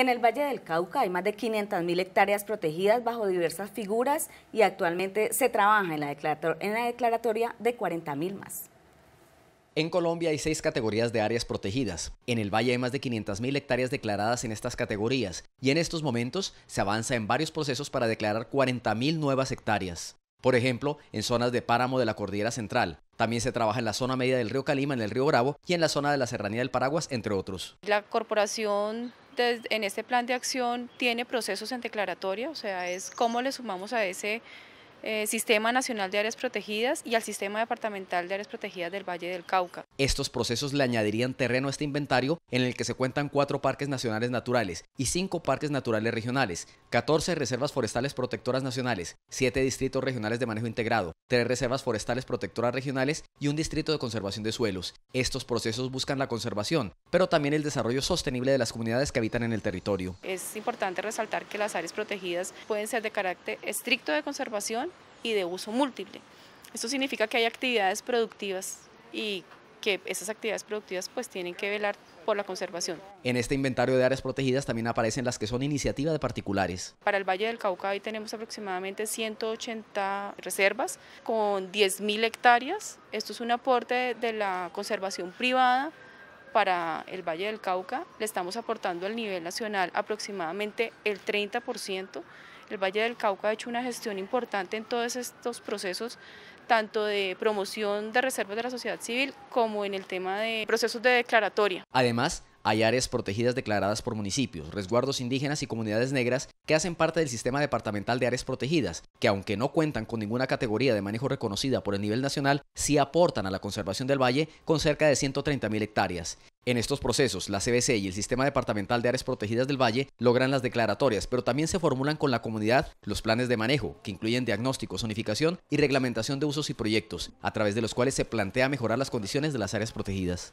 En el Valle del Cauca hay más de 500.000 hectáreas protegidas bajo diversas figuras y actualmente se trabaja en la, declaratoria de 40.000 más. En Colombia hay seis categorías de áreas protegidas. En el valle hay más de 500.000 hectáreas declaradas en estas categorías y en estos momentos se avanza en varios procesos para declarar 40.000 nuevas hectáreas. Por ejemplo, en zonas de páramo de la Cordillera Central. También se trabaja en la zona media del río Calima, en el río Bravo y en la zona de la Serranía del Paraguas, entre otros. La corporación en este plan de acción tiene procesos en declaratoria, o sea, es cómo le sumamos a ese eh, Sistema Nacional de Áreas Protegidas y al Sistema Departamental de Áreas Protegidas del Valle del Cauca. Estos procesos le añadirían terreno a este inventario en el que se cuentan cuatro parques nacionales naturales y cinco parques naturales regionales, 14 reservas forestales protectoras nacionales, siete distritos regionales de manejo integrado, tres reservas forestales protectoras regionales y un distrito de conservación de suelos. Estos procesos buscan la conservación, pero también el desarrollo sostenible de las comunidades que habitan en el territorio. Es importante resaltar que las áreas protegidas pueden ser de carácter estricto de conservación y de uso múltiple. Esto significa que hay actividades productivas y que esas actividades productivas pues tienen que velar por la conservación. En este inventario de áreas protegidas también aparecen las que son iniciativa de particulares. Para el Valle del Cauca hoy tenemos aproximadamente 180 reservas con 10.000 hectáreas. Esto es un aporte de la conservación privada para el Valle del Cauca. Le estamos aportando al nivel nacional aproximadamente el 30%. El Valle del Cauca ha hecho una gestión importante en todos estos procesos, tanto de promoción de reservas de la sociedad civil como en el tema de procesos de declaratoria. Además, hay áreas protegidas declaradas por municipios, resguardos indígenas y comunidades negras que hacen parte del sistema departamental de áreas protegidas, que aunque no cuentan con ninguna categoría de manejo reconocida por el nivel nacional, sí aportan a la conservación del valle con cerca de 130.000 hectáreas. En estos procesos, la CBC y el Sistema Departamental de Áreas Protegidas del Valle logran las declaratorias, pero también se formulan con la comunidad los planes de manejo, que incluyen diagnóstico, zonificación y reglamentación de usos y proyectos, a través de los cuales se plantea mejorar las condiciones de las áreas protegidas.